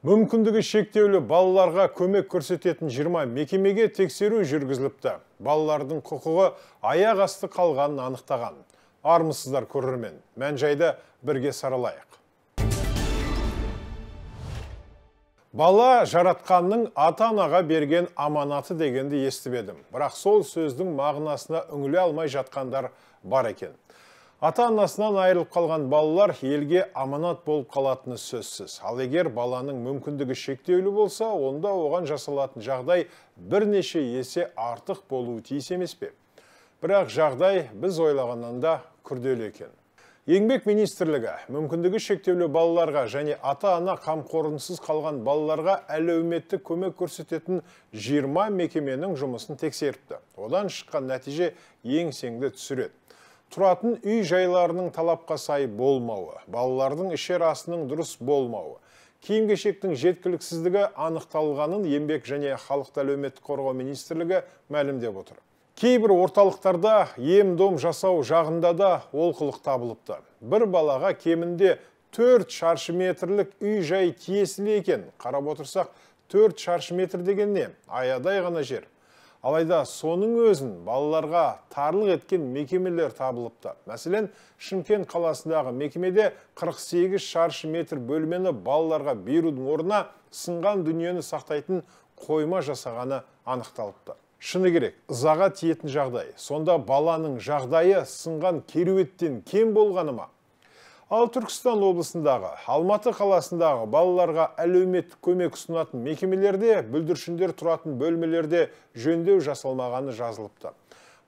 мүмкіндігі шектеулі балаларға көмек көрсететін 20 мекемеге тексеру жүргізіліпті балалардың құқығы аяқ асты қалғанын анықтаған армысыздар көрірмен, мән жайды бірге саралайық Бала жаратқанның ата-анаға берген аманаты дегенді естіп едім. Бірақ сол сөздің мағынасына үңіле алмай жатқандар бар екен ата анасынан айырылып қалған балалар елге аманат болып қалатыны сөзсіз ал егер баланың мүмкіндігі шектеулі болса онда оған жасалатын жағдай бірнеше есе артық болуы тиіс емес пе бірақ жағдай біз ойлағаннан да күрделі екен еңбек министрлігі мүмкіндігі шектеулі балаларға және ата ана қамқорынсыз қалған балаларға әлеуметтік көмек көрсететін 20 мекеменің жұмысын тексеріпті одан шыққан нәтиже еңсеңді түсіреді тұратын үй жайларының талапқа сай болмауы балалардың ішер асының дұрыс болмауы киім кешектің жеткіліксіздігі анықталғанын ембек және халықты әлеуметтік қорғау министрлігі мәлімдеп отыр кейбір орталықтарда ем жасау жағында да олқылық табылыпты бір балаға кемінде 4 шаршы метрлік үй жай тиесілі екен қарап отырсақ 4 шаршы метр деген не аядай ғана жер алайда соның өзін балаларға тарлық еткен мекемелер табылыпты мәселен шымкент қаласындағы мекемеде 48 шаршы метр бөлмені балаларға берудің орнына сынған дүниені сақтайтын қойма жасағаны анықталыпты шыны керек ызаға тиетін жағдай сонда баланың жағдайы сынған керуеттен кем болғаны ма ал түркістан облысындағы алматы қаласындағы балаларға әлеуметтік көмек ұсынатын мекемелерде бүлдіршіндер тұратын бөлмелерде жөндеу жасалмағаны жазылыпты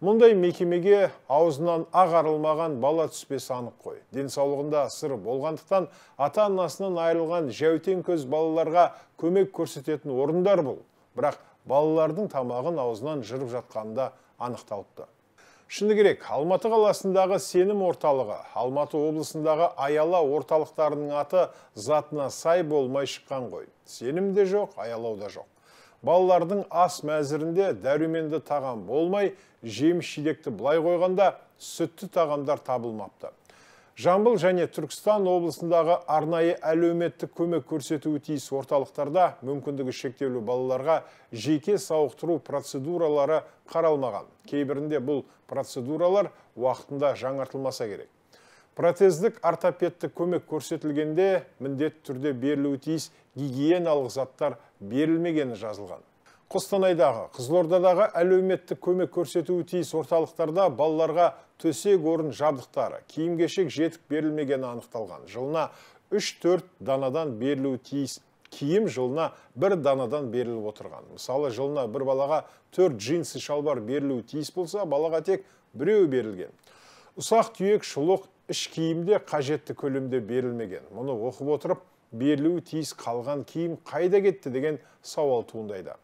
мұндай мекемеге аузынан ағарылмаған бала түспесі анық қой денсаулығында сыр болғандықтан ата анасынан айрылған жәутен көз балаларға көмек көрсететін орындар бұл бірақ балалардың тамағын аузынан жырып жатқанда анықталыпты шыны керек алматы қаласындағы сенім орталығы алматы облысындағы аяла орталықтарының аты затына сай болмай шыққан ғой сенім де жоқ аялау да жоқ балалардың ас мәзірінде дәруменді тағам болмай жеміс жидекті былай қойғанда сүтті тағамдар табылмапты жамбыл және түркістан облысындағы арнайы әлеуметтік көмек көрсетуі тиіс орталықтарда мүмкіндігі шектеулі балаларға жеке сауықтыру процедуралары қаралмаған кейбірінде бұл процедуралар уақытында жаңартылмаса керек протездік ортопедтік көмек көрсетілгенде міндетті түрде берілуі тиіс гигиеналық заттар берілмегені жазылған Қостанайдағы, Қызылордадағы әлеуметтік көмек көрсетуі тиіс орталықтарда балаларға төсек орын жабдықтары, киім кешек жетік берілмеген анықталған. Жылына 3-4 данадан берілуі тиіс киім жылына бір данадан беріліп отырған. Мысалы, жылына бір балаға 4 джинсы шалбар берілуі тиіс болса, балаға тек біреуі берілген. Ұсақ түйек шұлық іш киімде қажетті көлемде берілмеген. Мұны оқып отырып, берілуі тиіс қалған киім қайда кетті деген сауал туындайды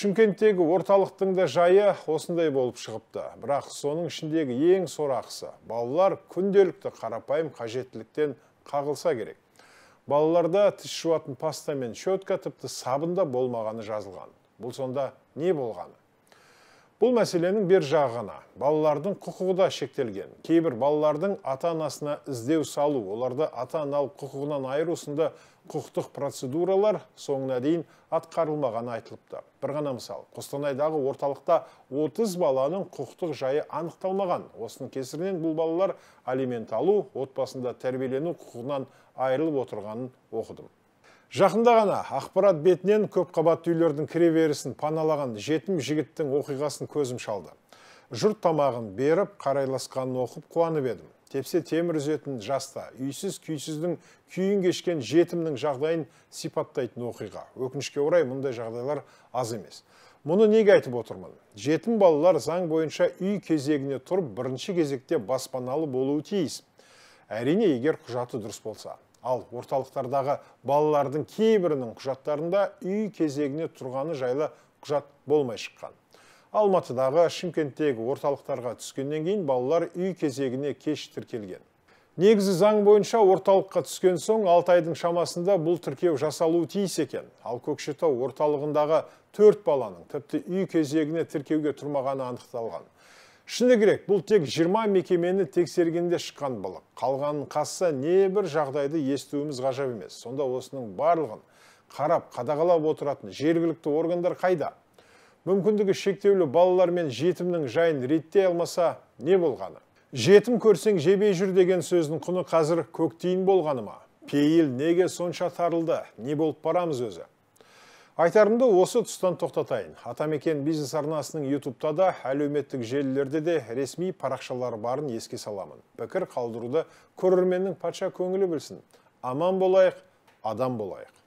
шымкенттегі орталықтың да жайы осындай болып шығыпты бірақ соның ішіндегі ең сорақысы балалар күнделікті қарапайым қажеттіліктен қағылса керек балаларда тіс жуатын паста мен щетка тіпті сабында болмағаны жазылған бұл сонда не болғаны бұл мәселенің бер жағына, балалардың құқығы шектелген кейбір балалардың ата анасына іздеу салу оларды ата аналық құқығынан айырусында құқтық процедуралар соңына дейін атқарылмағаны айтылыпты бір ғана мысал қостанайдағы орталықта 30 баланың құқтық жайы анықталмаған осының кесірінен бұл балалар алимент алу отбасында тәрбиелену құқығынан айырылып отырғанын оқыдым Жақында ғана ақпарат бетінен көп қабат үйлердің кіреберісін паналаған жетім жігіттің оқиғасын көзім шалды. Жұрт тамағын беріп, қарайласқанын оқып қуанып едім. Тепсе темір үзетін жаста, үйсіз күйсіздің күйін кешкен жетімнің жағдайын сипаттайтын оқиға. Өкінішке орай мұндай жағдайлар аз емес. Мұны неге айтып отырмын? Жетім балалар заң бойынша үй кезегіне тұрып, бірінші кезекте баспаналы болуы тиіс. Әрине, егер құжаты дұрыс болса ал орталықтардағы балалардың кейбірінің құжаттарында үй кезегіне тұрғаны жайлы құжат болмай шыққан алматыдағы шымкенттегі орталықтарға түскеннен кейін балалар үй кезегіне кеш тіркелген негізі заң бойынша орталыққа түскен соң алтайдың айдың шамасында бұл тіркеу жасалуы тиіс екен ал көкшетау орталығындағы төрт баланың тіпті үй кезегіне тіркеуге тұрмағаны анықталған шыны керек бұл тек 20 мекемені тексергенде шыққан балық қалғанын қасса бір жағдайды естуіміз ғажап емес сонда осының барлығын қарап қадағалап отыратын жергілікті органдар қайда мүмкіндігі шектеулі балалар мен жетімнің жайын ретте алмаса не болғаны жетім көрсең жебей жүр деген сөздің құны қазір көктейін болғаны ма пейіл неге сонша тарылды не болып барамыз өзі айтарымды осы тұстан тоқтатайын атамекен бизнес арнасының ютубта да әлеуметтік желілерде де ресми парақшалары барын еске саламын пікір қалдыруды көрерменнің патша көңілі білсін аман болайық адам болайық